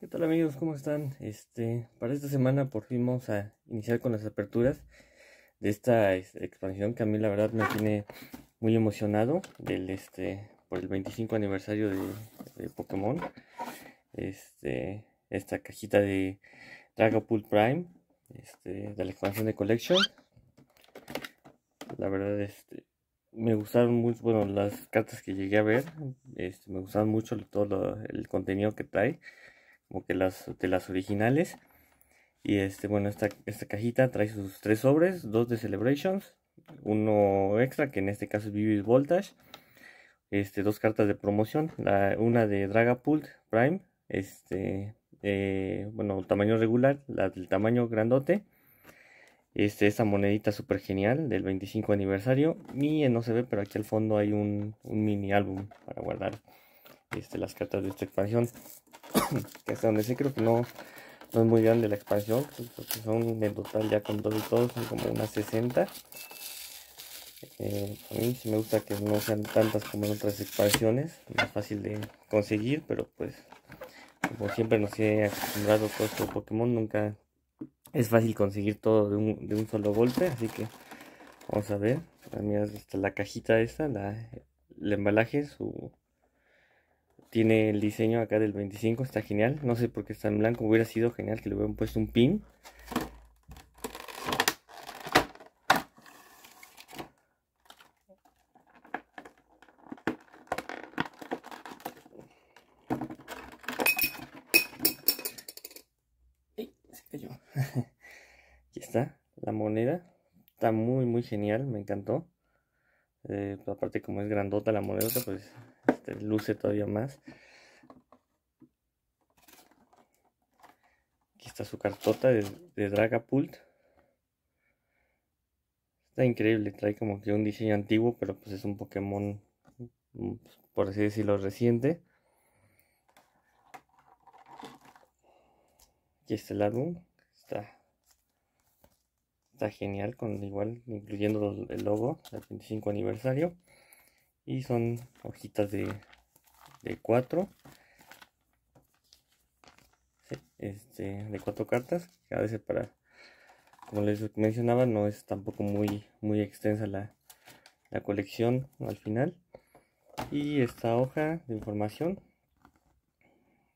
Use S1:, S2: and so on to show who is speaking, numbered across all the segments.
S1: ¿Qué tal amigos? ¿Cómo están? Este, para esta semana por fin vamos a iniciar con las aperturas de esta este, expansión que a mí la verdad me tiene muy emocionado del este por el 25 aniversario de, Pokémon. Este, esta cajita de Dragapult Prime, este, de la expansión de Collection. La verdad este me gustaron mucho, bueno, las cartas que llegué a ver, este, me gustaron mucho todo el contenido que trae como que las, de las originales. Y este, bueno, esta, esta cajita trae sus tres sobres, dos de Celebrations, uno extra que en este caso es Vivid Voltage, este, dos cartas de promoción, la, una de Dragapult Prime, este, eh, bueno, tamaño regular, la del tamaño grandote, este, esta monedita super genial del 25 aniversario y no se ve, pero aquí al fondo hay un, un mini álbum para guardar este, las cartas de esta expansión. que hasta donde sé creo que no, no es muy grande la expansión, pues, porque son en total ya con dos y todos son como unas 60. Eh, a mí me gusta que no sean tantas como en otras expansiones, más fácil de conseguir, pero pues como siempre nos he acostumbrado con este Pokémon, nunca es fácil conseguir todo de un, de un solo golpe, así que vamos a ver. También hasta la cajita esta, la, el embalaje, su tiene el diseño acá del 25, está genial. No sé por qué está en blanco, hubiera sido genial que le hubieran puesto un pin. Ay, cayó. Aquí está la moneda. Está muy, muy genial, me encantó. Eh, aparte como es grandota la moneda, pues este, luce todavía más. Aquí está su cartota de, Dragapult. Está increíble, trae como que un diseño antiguo, pero pues es un Pokémon, mm, por así decirlo, reciente. Aquí está el álbum, está, está genial, con igual, incluyendo el logo del 25 aniversario y son hojitas de, de cuatro este, de cuatro cartas que a veces para como les mencionaba no es tampoco muy muy extensa la, la colección al final y esta hoja de información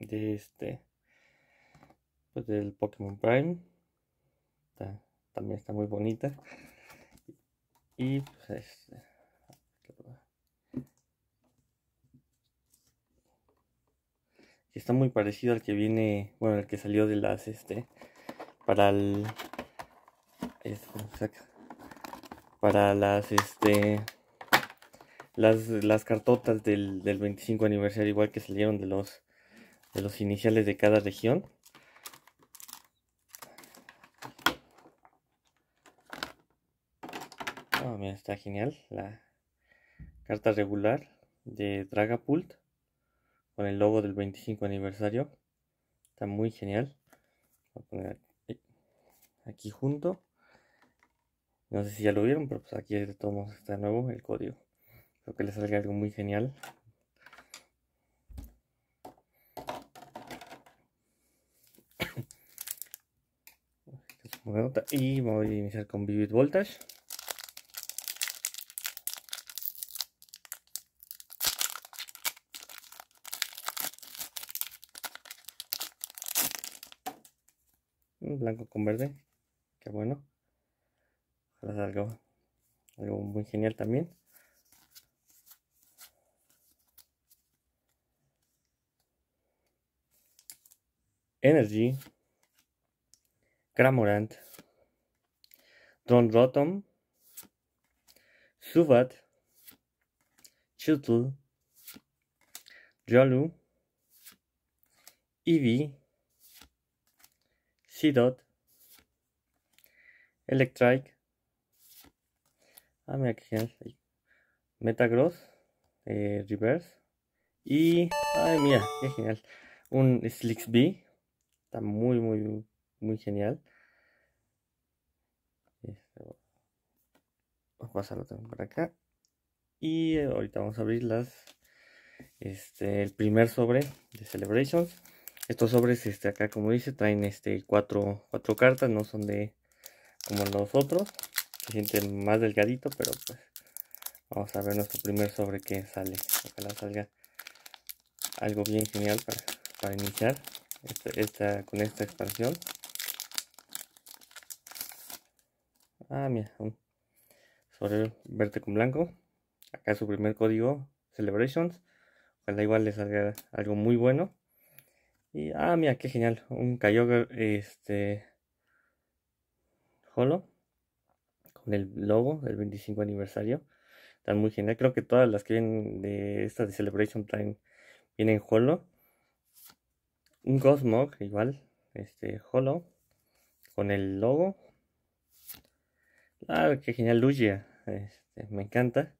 S1: de este pues del Pokémon Prime también está muy bonita y pues este, que está muy parecido al que viene, bueno, el que salió de las, este, para el, para las, este, las, las cartotas del, del 25 aniversario, igual que salieron de los, de los iniciales de cada región. Ah, mira, está genial la carta regular de Dragapult el logo del 25 aniversario. Está muy genial. aquí, junto. No sé si ya lo vieron, pero pues aquí de todos está nuevo el código. Creo que les salga algo muy genial. y voy a iniciar con Vivid Voltage. blanco con verde. Qué bueno. Ojalá algo muy genial también. Energy, Gramorant. Don Rotom, Suvat, Chutl, Jalu, Eevee, dot Electric, ah, mira Metagross, eh, Reverse, y, ay, mira, qué genial, un B, está muy, muy, muy genial. Este, vamos a pasarlo también para acá. Y ahorita vamos a abrir las, este, el primer sobre de Celebrations. Estos sobres, este, acá como dice, traen este cuatro, cartas, no son de como los otros. Se sienten más delgadito, pero pues vamos a ver nuestro primer sobre que sale. Ojalá salga algo bien genial para, para iniciar este, esta, con esta expansión. Ah, mira, sobre verde con blanco. Acá su primer código, Celebrations. Ojalá igual le salga algo muy bueno. Y, ah, mira, qué genial. Un Kyogre, este... Holo. Con el logo del 25 aniversario. Están muy genial. Creo que todas las que vienen de estas de Celebration Time vienen Holo. Un cosmo igual. Este, Holo. Con el logo. Ah, qué genial, Lugia. Este, me encanta.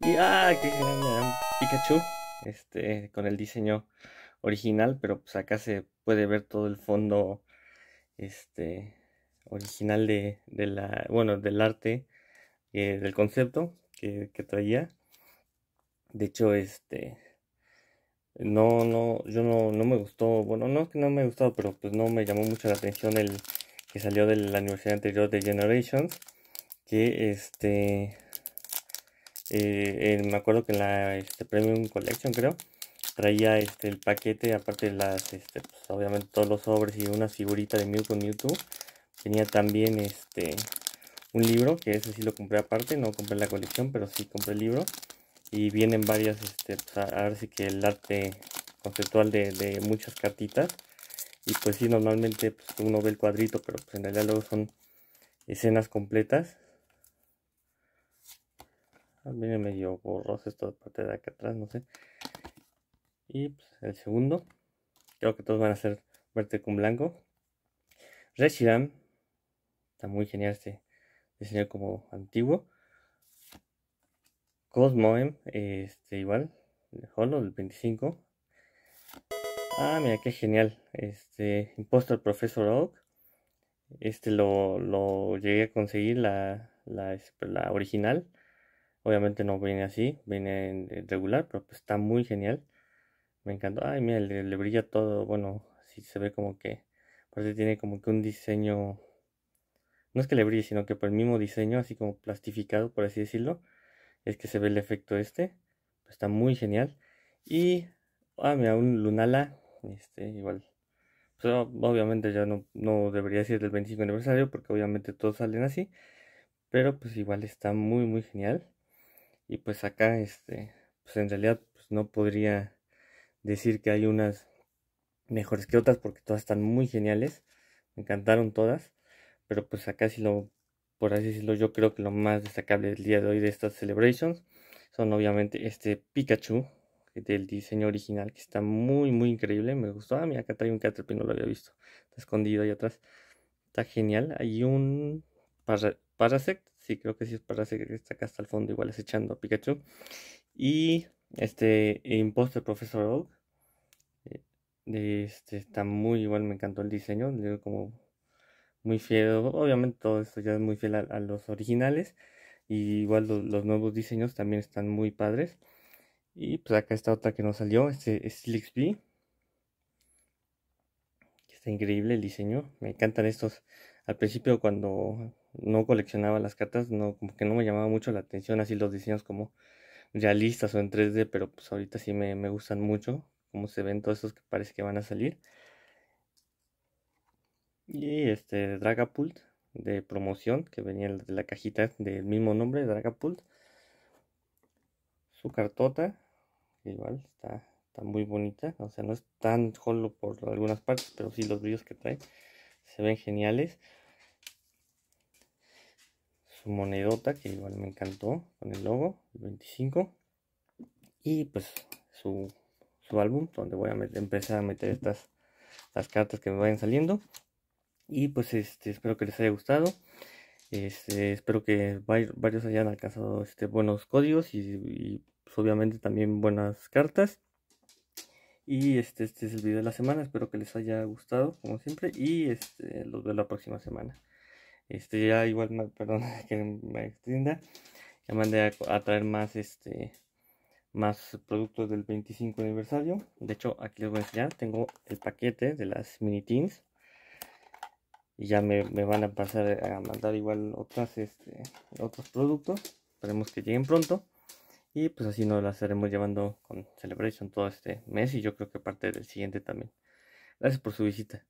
S1: Y, ah, qué genial, Pikachu este, con el diseño original, pero pues acá se puede ver todo el fondo este, original de, de la, bueno, del arte, eh, del concepto que, que, traía. De hecho, este, no, no, yo no, no me gustó, bueno, no es que no me gustado pero pues no me llamó mucho la atención el que salió de la universidad anterior de Generations, que este, eh, me acuerdo que en la este, Premium Collection creo traía este el paquete aparte de las este, pues, obviamente todos los sobres y una figurita de Mew con Mewtwo tenía también este un libro que ese sí lo compré aparte no compré la colección pero sí compré el libro y vienen varias este pues, a, ver si que el arte conceptual de, muchas cartitas y pues sí normalmente pues, uno ve el cuadrito pero pues en realidad luego son escenas completas viene medio borroso esta parte de acá atrás, no sé. Y pues, el segundo, creo que todos van a ser Verte con blanco. Reshiram, está muy genial este diseño como antiguo. Cosmoem, este igual, el Holo, el 25. Ah, mira, qué genial. Este, Impostor Profesor Oak. Este lo, llegué a conseguir, la, la este, original. Obviamente no viene así, viene eh, regular, pero pues está muy genial. Me encantó. Ay, mira, le, brilla todo. Bueno, si se ve como que. que tiene como que un diseño. No es que le brille, sino que por el mismo diseño, así como plastificado, por así decirlo. Es que se ve el efecto este. está muy genial. Y. Ah, mira, un Lunala. Este, igual. Pues, obviamente ya no, no debería ser del 25 aniversario, porque obviamente todos salen así. Pero pues igual está muy, muy genial. Y pues acá, este, pues en realidad pues no podría decir que hay unas mejores que otras porque todas están muy geniales. Me encantaron todas. Pero pues acá si lo, por así decirlo, yo creo que lo más destacable del día de hoy de estas celebrations son obviamente este Pikachu del diseño original que está muy muy increíble me gustó ah mira acá trae un Caterpie no lo había visto está escondido ahí atrás está genial hay un Parasect Sí, creo que sí es para que está acá hasta el fondo, igual es echando a Pikachu. Y este Imposter Professor Oak. Eh, este, está muy igual, me encantó el diseño. como muy fiel. Obviamente todo esto ya es muy fiel a, los originales. Y igual los, nuevos diseños también están muy padres. Y pues acá está otra que nos salió, este es Slixby. Está increíble el diseño. Me encantan estos al principio cuando no coleccionaba las cartas, no, como que no me llamaba mucho la atención así los diseños como realistas o en 3D, pero pues ahorita sí me, me gustan mucho, como se ven todos esos que parece que van a salir. Y este Dragapult de promoción, que venía de la cajita del mismo nombre, Dragapult. Su cartota, igual está, está muy bonita, o sea, no es tan holo por algunas partes, pero sí los brillos que trae se ven geniales. Su monedota que igual me encantó con el logo, el 25. Y pues su, álbum donde voy a empezar a meter estas las cartas que me vayan saliendo. Y pues este, espero que les haya gustado. Este, espero que varios hayan alcanzado este, buenos códigos y, pues, obviamente también buenas cartas. Y este, este es el video de la semana, espero que les haya gustado, como siempre, y este, los veo la próxima semana. Este, ya igual, perdón que me extienda, ya mandé a, traer más, este, más productos del 25 aniversario. De hecho, aquí les voy a enseñar, tengo el paquete de las mini Teens, Y ya me, van a pasar a mandar igual otras, este, otros productos. Esperemos que lleguen pronto. Y pues así nos la estaremos llevando con Celebration todo este mes y yo creo que parte del siguiente también. Gracias por su visita.